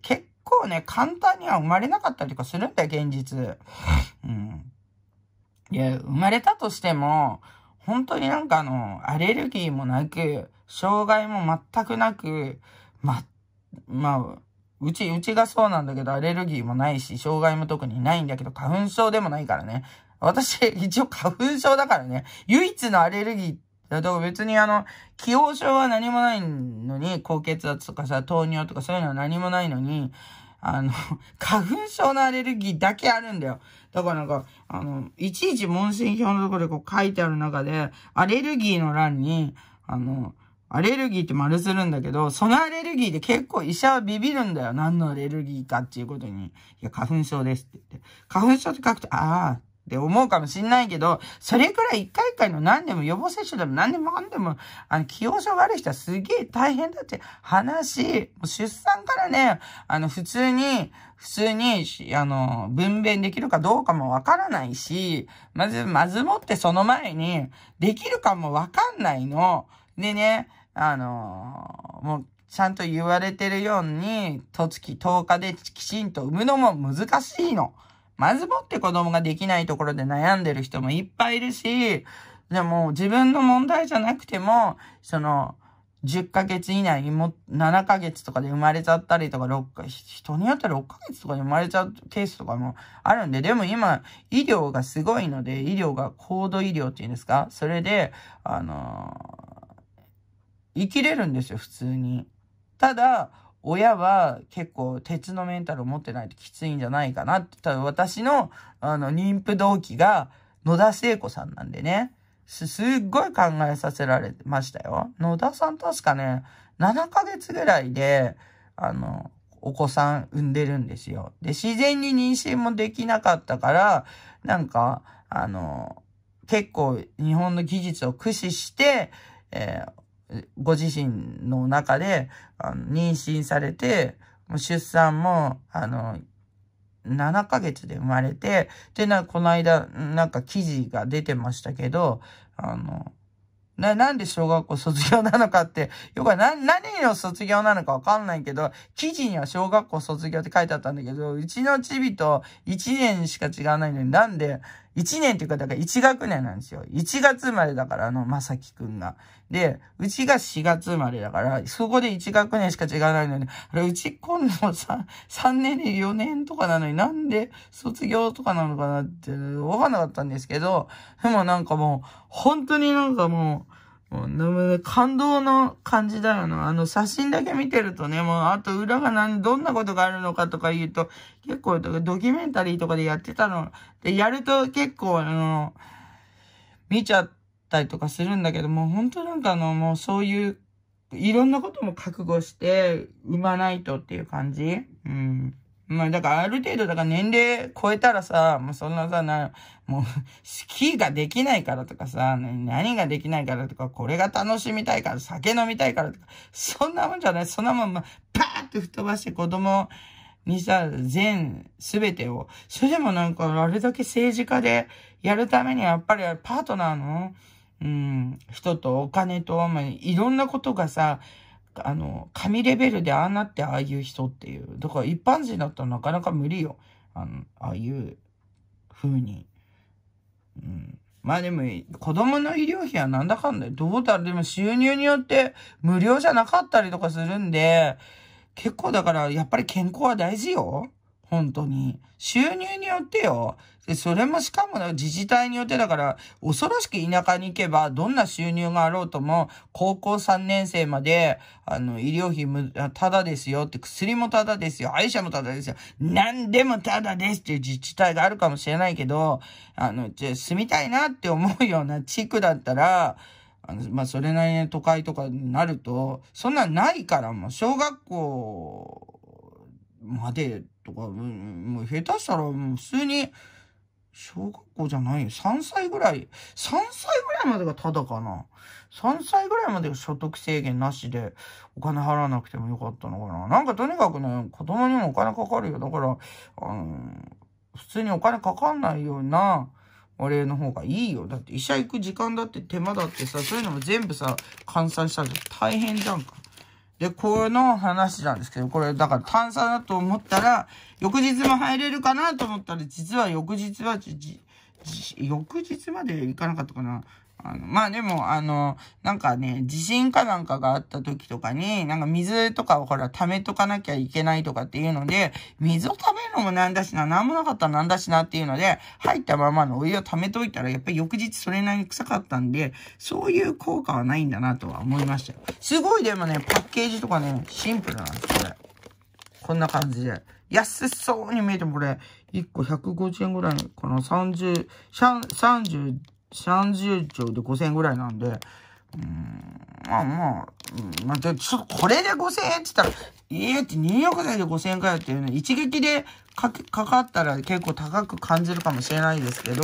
結構ね、簡単には生まれなかったりとかするんだよ、現実。うん。いや、生まれたとしても、本当になんかあの、アレルギーもなく、障害も全くなく、ま、まあ、うち、うちがそうなんだけど、アレルギーもないし、障害も特にないんだけど、花粉症でもないからね。私、一応花粉症だからね。唯一のアレルギーだと別にあの、気泡症は何もないのに、高血圧とかさ、糖尿とかそういうのは何もないのに、あの、花粉症のアレルギーだけあるんだよ。だからなんか、あの、いちいち問診票のところでこう書いてある中で、アレルギーの欄に、あの、アレルギーって丸するんだけど、そのアレルギーで結構医者はビビるんだよ。何のアレルギーかっていうことに。いや、花粉症ですって言って。花粉症って書くと、ああ、って思うかもしんないけど、それくらい一回一回の何でも予防接種でも何でも何でも、あの、気温症悪い人はすげえ大変だって話、出産からね、あの、普通に、普通に、あの、分娩できるかどうかもわからないし、まず、まずもってその前に、できるかもわかんないの。でね、あのー、もう、ちゃんと言われてるように、とつき10日できちんと産むのも難しいの。まずもって子供ができないところで悩んでる人もいっぱいいるし、でも自分の問題じゃなくても、その、10ヶ月以内にも、7ヶ月とかで生まれちゃったりとか、6人によっては6ヶ月とかで生まれちゃうケースとかもあるんで、でも今、医療がすごいので、医療が高度医療っていうんですかそれで、あのー生きれるんですよ、普通に。ただ、親は結構鉄のメンタルを持ってないときついんじゃないかなって。ただ私の、あの、妊婦同期が野田聖子さんなんでね。す、すっごい考えさせられましたよ。野田さん確かね、7ヶ月ぐらいで、あの、お子さん産んでるんですよ。で、自然に妊娠もできなかったから、なんか、あの、結構日本の技術を駆使して、えー、ご自身の中で、あの妊娠されて、出産も、あの、7ヶ月で生まれて、で、な、この間、なんか記事が出てましたけど、あの、な、なんで小学校卒業なのかって、よくな、何の卒業なのかわかんないけど、記事には小学校卒業って書いてあったんだけど、うちのチビと1年しか違わないのになんで1年っていうか、だから1学年なんですよ。1月生まれだから、あの、まさきくんが。で、うちが4月生まれだから、そこで1学年しか違わないのに、あれ、うち今度 3, 3年で4年とかなのになんで卒業とかなのかなって、わかんなかったんですけど、でもなんかもう、本当になんかもう、感動の感じだよな。あの、写真だけ見てるとね、もう、あと裏が何、どんなことがあるのかとか言うと、結構、ドキュメンタリーとかでやってたの。で、やると結構、あの、見ちゃったりとかするんだけども、本当なんかあの、もうそういう、いろんなことも覚悟して、産まないとっていう感じうん。まあ、だからある程度、だから年齢超えたらさ、もうそんなさ、な、もう、スキーができないからとかさ、何ができないからとか、これが楽しみたいから、酒飲みたいからとか、そんなもんじゃない。そんなもん、まあ、パーって吹っ飛ばして子供にさ、全、すべてを。それでもなんか、あれだけ政治家でやるためにやっぱりパートナーの、うん、人とお金と、まあ、いろんなことがさ、あの、神レベルでああなってああいう人っていう。だから一般人だったらなかなか無理よ。あの、ああいう風に。うん。まあでも、子供の医療費はなんだかんだどうだろう。でも収入によって無料じゃなかったりとかするんで、結構だから、やっぱり健康は大事よ。本当に。収入によってよ。で、それもしかも自治体によってだから、恐ろしく田舎に行けば、どんな収入があろうとも、高校3年生まで、あの、医療費も、ただですよって、薬もただですよ、歯医者もただですよ、何でもただですっていう自治体があるかもしれないけど、あの、じゃ住みたいなって思うような地区だったら、あの、まあ、それなりの都会とかになると、そんなんないからもう、小学校までとか、うん、もう下手したらもう普通に、小学校じゃないよ。3歳ぐらい、3歳ぐらいまでがただかな。3歳ぐらいまでが所得制限なしで、お金払わなくてもよかったのかな。なんかとにかくね、子供にもお金かかるよ。だから、あの普通にお金かかんないような、お礼の方がいいよ。だって医者行く時間だって手間だってさ、そういうのも全部さ、換算したら大変じゃんか。で、この話なんですけど、これだから炭酸だと思ったら、翌日も入れるかなと思ったら、実は翌日は、翌日まで行かなかったかな。あのまあでも、あの、なんかね、地震かなんかがあった時とかに、なんか水とかをほら、溜めとかなきゃいけないとかっていうので、水を溜めるのもなんだしな、なんもなかったらなんだしなっていうので、入ったままのお湯を溜めといたら、やっぱり翌日それなりに臭かったんで、そういう効果はないんだなとは思いましたよ。すごいでもね、パッケージとかね、シンプルなんです、これ。こんな感じで。安そうに見えてもこれ、1個150円ぐらいの、この30、30、三十兆で5000円ぐらいなんで、うん、まあまあ、まあ、で、ちょっとこれで5000円って言ったら、ええー、って入浴剤で5000円かよっていうの、一撃でかかかったら結構高く感じるかもしれないですけど、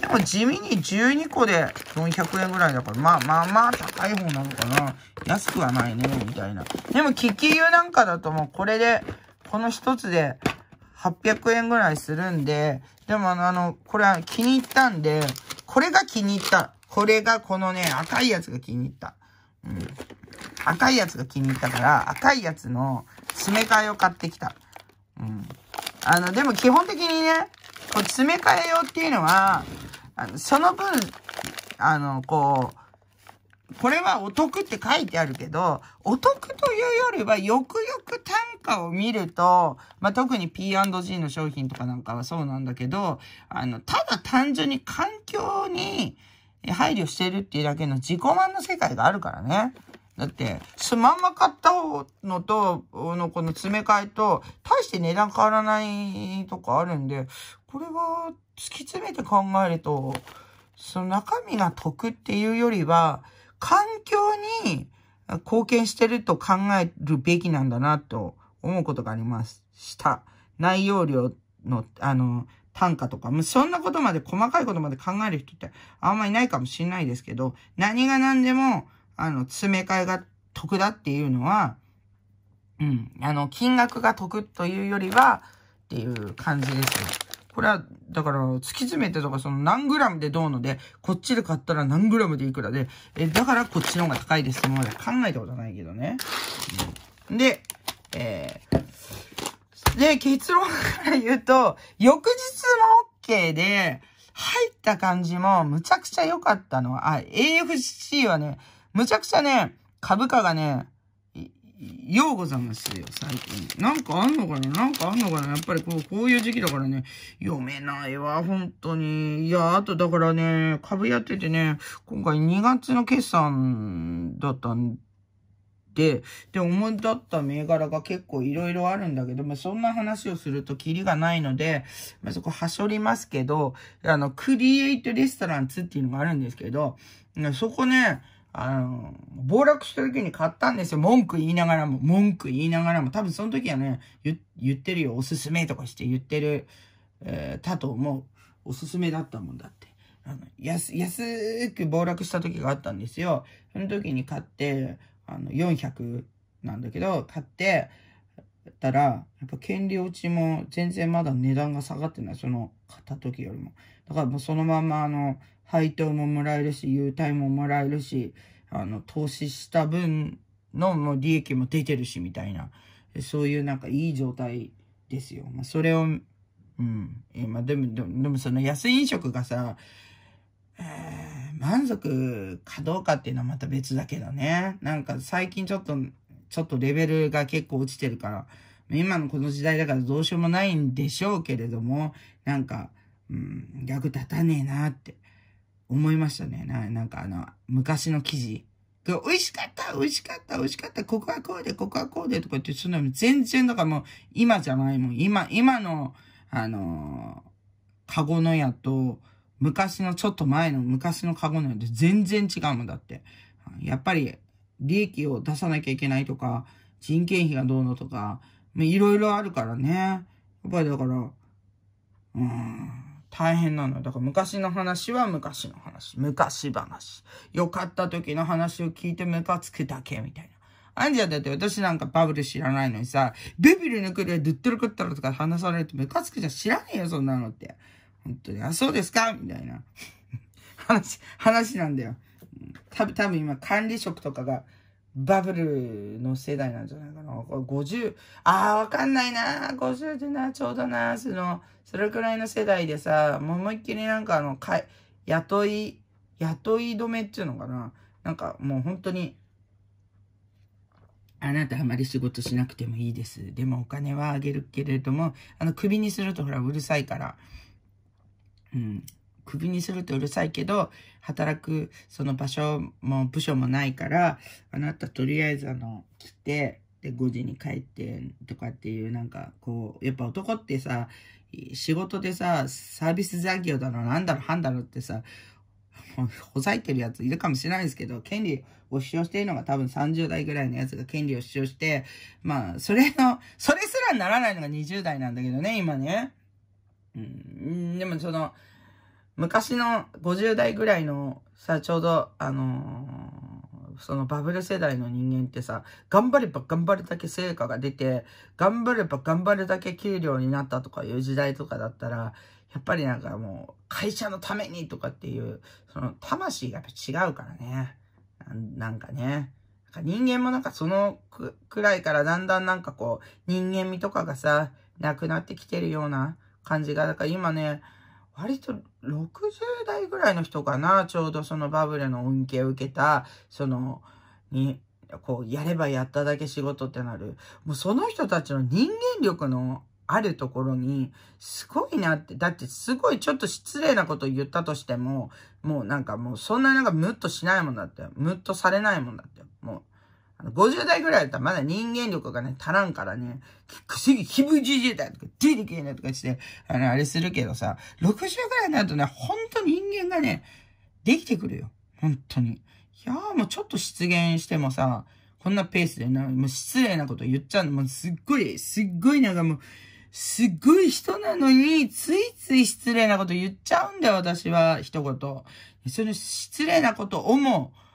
でも地味に12個で400円ぐらいだから、まあまあまあ高い方なのかな。安くはないね、みたいな。でも、キキ湯なんかだともうこれで、この一つで800円ぐらいするんで、でもあの、これは気に入ったんで、これが気に入った。これがこのね、赤いやつが気に入った。うん。赤いやつが気に入ったから、赤いやつの詰め替えを買ってきた。うん。あの、でも基本的にね、こう詰め替え用っていうのは、あのその分、あの、こう、これはお得って書いてあるけど、お得というよりは、よくよく単価を見ると、まあ、特に P&G の商品とかなんかはそうなんだけど、あの、ただ単純に環境に配慮してるっていうだけの自己満の世界があるからね。だって、すまんま買ったのと、のこの詰め替えと、大して値段変わらないとかあるんで、これは突き詰めて考えると、その中身が得っていうよりは、環境に貢献してると考えるべきなんだなと思うことがありました。内容量の、あの、単価とか、そんなことまで細かいことまで考える人ってあんまりいないかもしれないですけど、何が何でも、あの、詰め替えが得だっていうのは、うん、あの、金額が得というよりは、っていう感じですね。これは、だから、突き詰めてとか、その何グラムでどうので、こっちで買ったら何グラムでいくらで、え、だからこっちの方が高いですってまで考えたことないけどね。うん、で、えー、で、結論から言うと、翌日も OK で、入った感じもむちゃくちゃ良かったのは、あ、AFC はね、むちゃくちゃね、株価がね、ようござますよ、最近。なんかあんのかななんかあんのかなやっぱりこう、こういう時期だからね、読めないわ、本当に。いや、あとだからね、株やっててね、今回2月の決算だったんで、で、思い立った銘柄が結構いろいろあるんだけど、まあ、そんな話をするとキリがないので、まあ、そこはしょりますけど、あの、クリエイトレストラン2っていうのがあるんですけど、そこね、あの、暴落した時に買ったんですよ。文句言いながらも、文句言いながらも、多分その時はね、言ってるよ、おすすめとかして言ってる、えー、だと思う。おすすめだったもんだって。あの安、安く暴落した時があったんですよ。その時に買って、あの、400なんだけど、買って、だったら、やっぱ権利落ちも全然まだ値段が下がってない。その買った時よりも。だからもうそのままあの、配当ももらえるし、優待ももらえるし、あの、投資した分のもう利益も出てるしみたいな、そういうなんかいい状態ですよ。まあ、それを、うん。今、でも、でもその安い飲食がさ、えー、満足かどうかっていうのはまた別だけどね。なんか最近ちょっとちょっとレベルが結構落ちてるから、今のこの時代だからどうしようもないんでしょうけれども、なんか、うん、役立たねえなって思いましたね。ななんかあの、昔の記事。美味しかった美味しかった美味しかったここはこうで、ここはこうでとかって言っての全然、だからもう、今じゃないもん。今、今の、あのー、カゴの屋と、昔のちょっと前の昔のカゴの屋って全然違うもんだって。やっぱり、利益を出さなきゃいけないとか、人件費がどうのとか、いろいろあるからね。やっぱりだから、うん、大変なのよ。だから昔の話は昔の話。昔話。良かった時の話を聞いてムカつくだけみたいな。アンジアだって私なんかバブル知らないのにさ、デビルのクリアドゥットルクったらとか話されるとムカつくじゃん。知らねえよ、そんなのって。本当に。あ、そうですかみたいな。話、話なんだよ。多分、多分今管理職とかがバブルの世代なんじゃないかな。50、ああ、わかんないな。50でな、ちょうどな、その、それくらいの世代でさ、もう思いっきりなんかあの、か雇い、雇い止めっていうのかな。なんかもう本当に、あなたあまり仕事しなくてもいいです。でもお金はあげるけれども、あの、首にするとほら、うるさいから。うん。クビにするとうるさいけど、働くその場所も部署もないから、あなたとりあえずあの、来て、で、5時に帰ってとかっていう、なんかこう、やっぱ男ってさ、仕事でさ、サービス残業だの、なんだろ、はんだろってさ、ほざいてるやついるかもしれないですけど、権利を主張しているのが多分30代ぐらいのやつが権利を主張して、まあ、それの、それすらならないのが20代なんだけどね、今ね。うん、でもその、昔の50代ぐらいのさ、ちょうど、あのー、そのバブル世代の人間ってさ、頑張れば頑張るだけ成果が出て、頑張れば頑張るだけ給料になったとかいう時代とかだったら、やっぱりなんかもう、会社のためにとかっていう、その魂がやっぱ違うからね。なんかね。なんか人間もなんかそのくらいからだんだんなんかこう、人間味とかがさ、なくなってきてるような感じが、だから今ね、割と60代ぐらいの人かな、ちょうどそのバブルの恩恵を受けた、その、に、こう、やればやっただけ仕事ってなる。もうその人たちの人間力のあるところに、すごいなって、だってすごいちょっと失礼なこと言ったとしても、もうなんかもうそんなになんかムッとしないもんだって、ムッとされないもんだって、もう。あの、50代ぐらいだったらまだ人間力がね、足らんからね、すぐひぶじじだとか、出てけえなとかして、あの、あれするけどさ、60ぐらいになるとね、ほんと人間がね、できてくるよ。本当に。いやーもうちょっと失言してもさ、こんなペースでな、もう失礼なこと言っちゃうの、もうすっごい、すっごいなんかもう、すっごい人なのに、ついつい失礼なこと言っちゃうんだよ、私は、一言。その失礼なことをもう、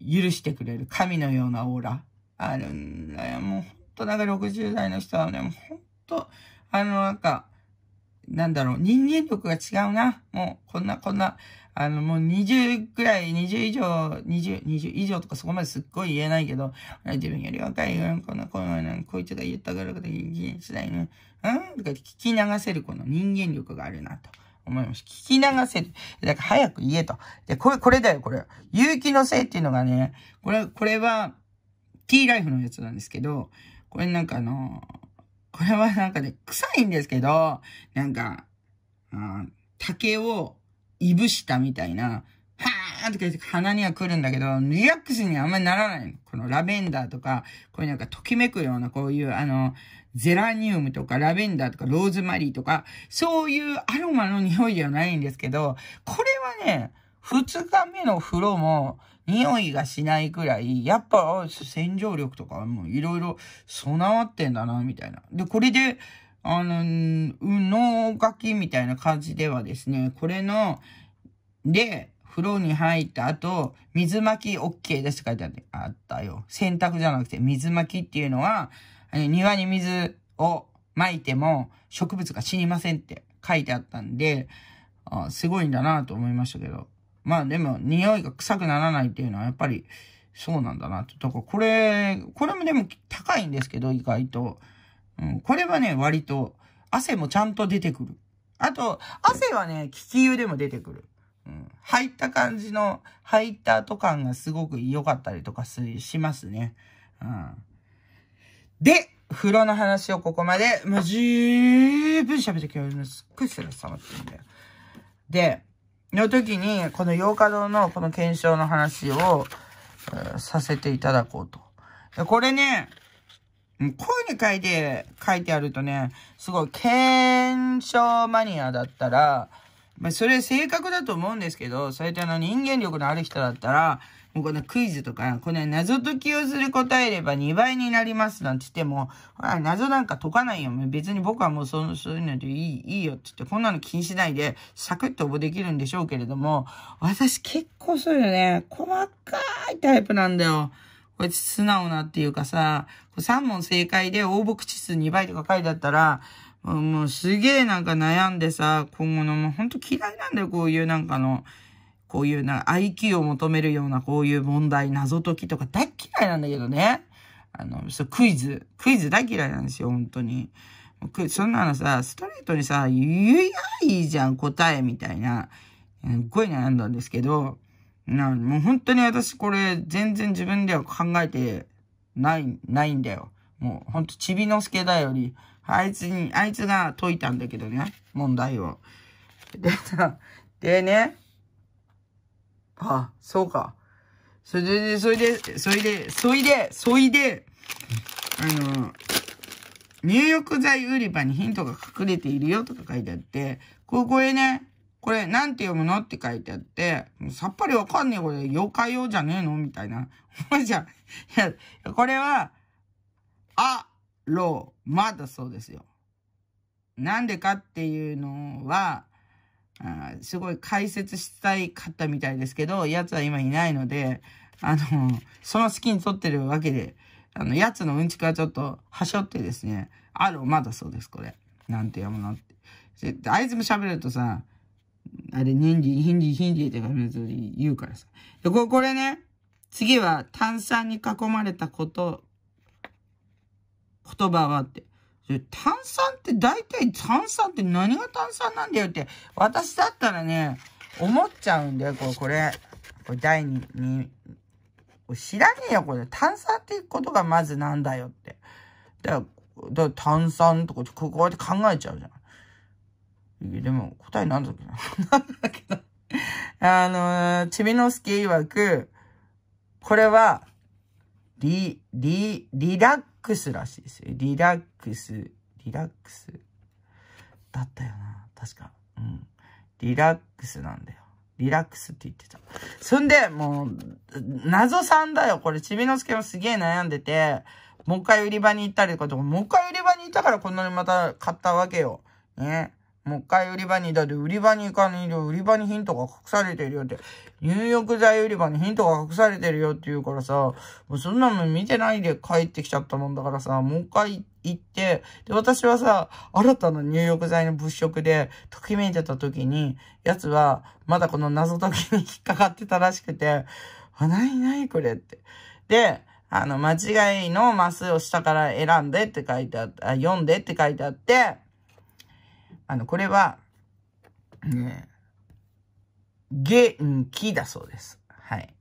許してくれる神のようなオーラあるんだよ。もうほんとなんか60代の人はね、もうほんと、あのなんか、なんだろう、人間力が違うな。もうこんなこんな、あのもう20くらい、20以上、20、20以上とかそこまですっごい言えないけど、自分より若い、こんな、こんな、こいつが言ったから人間、次元次第の、うんとか聞き流せるこの人間力があるなと。思います。聞き流せる。だから早く言えと。で、これ、これだよ、これ。有機のせいっていうのがね、これ、これは、t ライフのやつなんですけど、これなんかあの、これはなんかね、臭いんですけど、なんか、あ竹をいぶしたみたいな、はーってって鼻には来るんだけど、リラックスにはあんまりならないの。このラベンダーとか、こういうなんかときめくようなこういうあの、ゼラニウムとかラベンダーとかローズマリーとか、そういうアロマの匂いではないんですけど、これはね、2日目の風呂も匂いがしないくらい、やっぱ洗浄力とかもいろいろ備わってんだな、みたいな。で、これで、あの、脳書きみたいな感じではですね、これの、で、風呂に入った後、水巻き OK ですって書いてあったよ。洗濯じゃなくて水巻きっていうのは、庭に水を巻いても植物が死にませんって書いてあったんで、あすごいんだなと思いましたけど。まあでも、匂いが臭くならないっていうのはやっぱり、そうなんだなと。だからこれ、これもでも高いんですけど、意外と。うん、これはね、割と、汗もちゃんと出てくる。あと、汗はね、利き湯でも出てくる。入った感じの、入った後感がすごく良かったりとかしますね。うん。で、風呂の話をここまで、まう十分喋ってきましすっごいスラス溜まってるんだよ。で、の時に、この洋歌堂のこの検証の話を、させていただこうと。でこれね、こういうふうに書いて、書いてあるとね、すごい、検証マニアだったら、まあ、それ正確だと思うんですけど、そういったの人間力のある人だったら、もうこのクイズとか、この謎解きをする答えれば2倍になりますなんて言っても、あ謎なんか解かないよ。別に僕はもうそそういうのでいいいいよって言って、こんなの気にしないで、サクッと応募できるんでしょうけれども、私結構そういうのね、細かいタイプなんだよ。こいつ素直なっていうかさ、3問正解で応募口数2倍とか書いてあったら、もうすげえなんか悩んでさ、今後のもうほんと嫌いなんだよ、こういうなんかの、こういうな、IQ を求めるようなこういう問題、謎解きとか大っ嫌いなんだけどね。あの、そう、クイズ。クイズ大嫌いなんですよ、本当に。そんなのさ、ストレートにさ、言えないじゃん、答えみたいな。すごい悩んだんですけど、な、もう本当に私これ全然自分では考えてない、ないんだよ。もうほんとちびのすけだより、あいつに、あいつが解いたんだけどね、問題を。でさ、でね、あ、そうか。それで、それで、それで、それで、それで、あの、入浴剤売り場にヒントが隠れているよとか書いてあって、ここへね、これなんて読むのって書いてあって、さっぱりわかんねえこれ、妖怪用じゃねえのみたいな。お前じゃ、いや、これは、あ、ロマだそうですよ。なんでかっていうのは、あすごい解説したいかったみたいですけど、奴は今いないので、あの、その隙に撮ってるわけで、あの、奴のうんちくはちょっと、はしょってですね、あるまだそうです、これ。なんて読むのって。で、あいつも喋るとさ、あれ、ニンジ、ヒンジ、ヒンジって言うからさ。で、これね、次は炭酸に囲まれたこと言葉あって。炭酸って大体炭酸って何が炭酸なんだよって、私だったらね、思っちゃうんだよ、これ。これこれ第2、知らねえよ、これ。炭酸ってことがまずなんだよって。だから、から炭酸とか、こうやって考えちゃうじゃん。でも、答えなんだっけな。んだっけな。あのちびのすけ曰く、これは、リ、リ、リラックスらしいですよ。リラックス、リラックス。だったよな。確か。うん。リラックスなんだよ。リラックスって言ってた。そんで、もう、謎さんだよ。これ、ちびのすけもすげえ悩んでて、もう一回売り場に行ったりとか、もう一回売り場に行ったからこんなにまた買ったわけよ。ね。もう一回売り場に、だって売り場に行かないで、売り場にヒントが隠されてるよって、入浴剤売り場にヒントが隠されてるよって言うからさ、もうそんなの見てないで帰ってきちゃったもんだからさ、もう一回行って、で、私はさ、新たな入浴剤の物色で、ときめいてた時に、奴は、まだこの謎解きに引っかかってたらしくて、あ、ないないこれって。で、あの、間違いのマスを下から選んでって書いてあった、読んでって書いてあって、あの、これは、ね、元気だそうです。はい。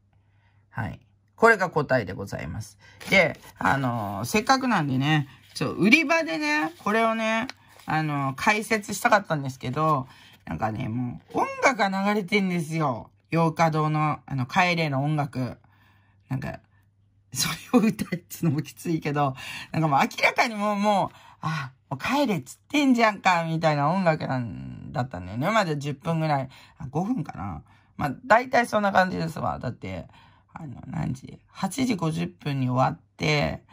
はい。これが答えでございます。で、あのせっかくなんでね、ちょ、売り場でね、これをね、あの解説したかったんですけど、なんかね、もう、音楽が流れてんですよ。洋歌堂の、あの、帰れの音楽。なんか、それを歌うってのもきついけど、なんかもう明らかにもう、もう、あ、もう帰れっつってんじゃんか、みたいな音楽なんだったんだよね。まだ10分ぐらい。あ、5分かな。まあ、たいそんな感じですわ。だって、あの、何時 ?8 時50分に終わって、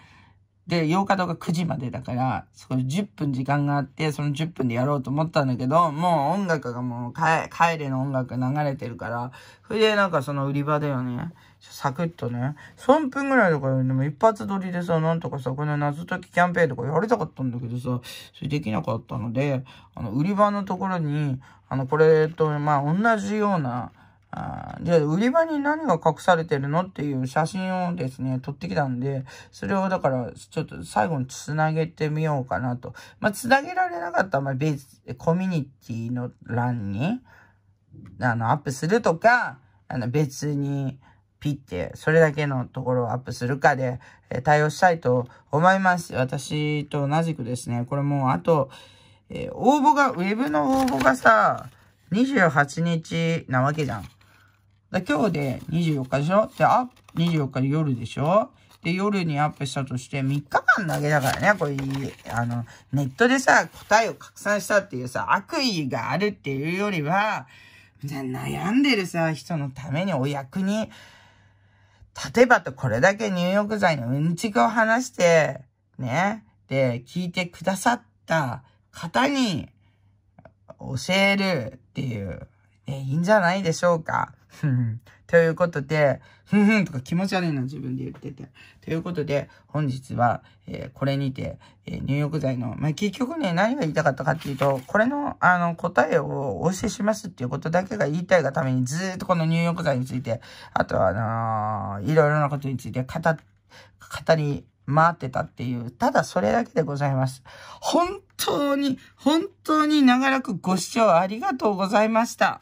で、8日とか9時までだから、そこで10分時間があって、その10分でやろうと思ったんだけど、もう音楽がもう帰れの音楽流れてるから、それでなんかその売り場だよね。サクッとね、3分ぐらいとかでも一発撮りでさ、なんとかさ、この謎解きキャンペーンとかやりたかったんだけどさ、それできなかったので、あの、売り場のところに、あの、これと、まあ、同じような、あで、売り場に何が隠されてるのっていう写真をですね、撮ってきたんで、それをだから、ちょっと最後に繋げてみようかなと。まあ、繋げられなかったら、まあ、ベース、コミュニティの欄に、あの、アップするとか、あの、別に、ピッて、それだけのところをアップするかで、え対応したいと思います。私と同じくですね、これもうあと、えー、応募が、ウェブの応募がさ、28日なわけじゃん。だ今日で24日でしょで、あ、24日で夜でしょで、夜にアップしたとして3日間だけだからね、こういう、あの、ネットでさ、答えを拡散したっていうさ、悪意があるっていうよりは、悩んでるさ、人のためにお役に例えばとこれだけ入浴剤のうんちくを話して、ね、で、聞いてくださった方に教えるっていう、え、いいんじゃないでしょうか。ということで、ふんふんとか気持ち悪いな、自分で言ってて。ということで、本日は、えー、これにて、えー、入浴剤の、まあ、結局ね、何が言いたかったかっていうと、これの、あの、答えをお教えしますっていうことだけが言いたいがために、ずっとこの入浴剤について、あとは、あのー、いろいろなことについて語、語り回ってたっていう、ただそれだけでございます。本当に、本当に長らくご視聴ありがとうございました。